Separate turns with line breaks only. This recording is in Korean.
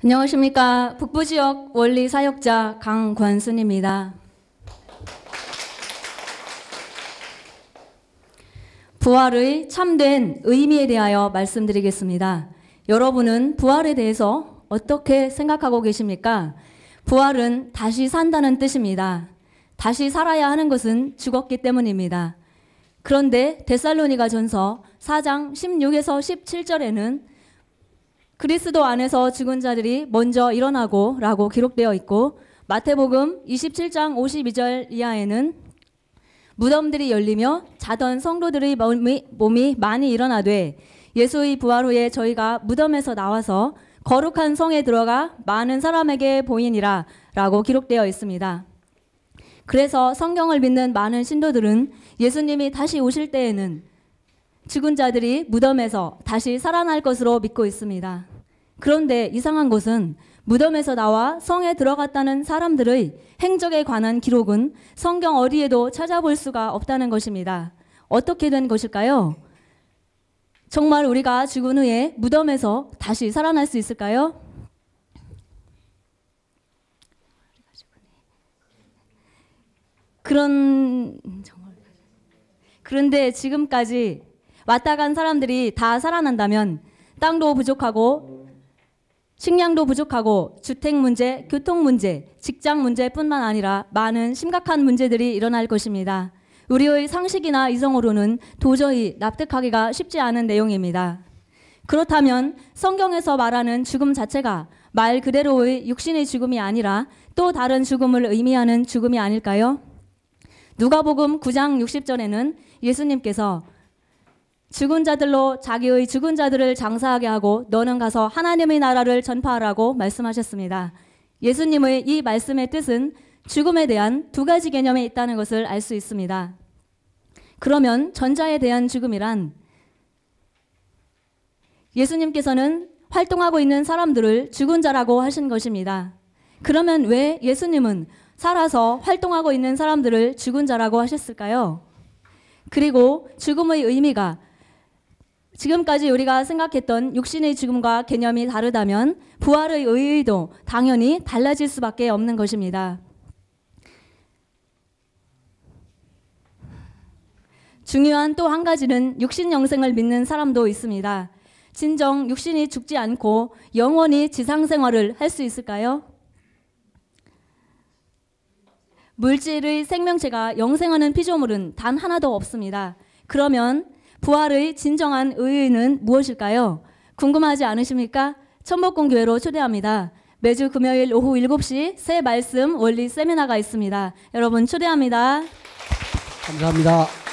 안녕하십니까. 북부지역 원리사역자 강권순입니다. 부활의 참된 의미에 대하여 말씀드리겠습니다. 여러분은 부활에 대해서 어떻게 생각하고 계십니까? 부활은 다시 산다는 뜻입니다. 다시 살아야 하는 것은 죽었기 때문입니다. 그런데 데살로니가 전서 4장 16에서 17절에는 그리스도 안에서 죽은 자들이 먼저 일어나고 라고 기록되어 있고 마태복음 27장 52절 이하에는 무덤들이 열리며 자던 성도들의 몸이, 몸이 많이 일어나되 예수의 부활 후에 저희가 무덤에서 나와서 거룩한 성에 들어가 많은 사람에게 보이니라 라고 기록되어 있습니다. 그래서 성경을 믿는 많은 신도들은 예수님이 다시 오실 때에는 죽은 자들이 무덤에서 다시 살아날 것으로 믿고 있습니다. 그런데 이상한 것은 무덤에서 나와 성에 들어갔다는 사람들의 행적에 관한 기록은 성경 어디에도 찾아볼 수가 없다는 것입니다. 어떻게 된 것일까요? 정말 우리가 죽은 후에 무덤에서 다시 살아날 수 있을까요? 그런 그런데 지금까지 왔다 간 사람들이 다 살아난다면 땅도 부족하고 식량도 부족하고 주택 문제, 교통 문제, 직장 문제뿐만 아니라 많은 심각한 문제들이 일어날 것입니다. 우리의 상식이나 이성으로는 도저히 납득하기가 쉽지 않은 내용입니다. 그렇다면 성경에서 말하는 죽음 자체가 말 그대로의 육신의 죽음이 아니라 또 다른 죽음을 의미하는 죽음이 아닐까요? 누가복음 9장 60절에는 예수님께서 죽은 자들로 자기의 죽은 자들을 장사하게 하고 너는 가서 하나님의 나라를 전파하라고 말씀하셨습니다. 예수님의 이 말씀의 뜻은 죽음에 대한 두 가지 개념이 있다는 것을 알 수 있습니다. 그러면 전자에 대한 죽음이란 예수님께서는 활동하고 있는 사람들을 죽은 자라고 하신 것입니다. 그러면 왜 예수님은 살아서 활동하고 있는 사람들을 죽은 자라고 하셨을까요? 그리고 죽음의 의미가 지금까지 우리가 생각했던 육신의 죽음과 개념이 다르다면 부활의 의의도 당연히 달라질 수밖에 없는 것입니다. 중요한 또 한 가지는 육신 영생을 믿는 사람도 있습니다. 진정 육신이 죽지 않고 영원히 지상 생활을 할 수 있을까요? 물질의 생명체가 영생하는 피조물은 단 하나도 없습니다. 그러면 부활의 진정한 의의는 무엇일까요? 궁금하지 않으십니까? 천복공교회로 초대합니다. 매주 금요일 오후 7시 새 말씀 원리 세미나가 있습니다. 여러분 초대합니다. 감사합니다.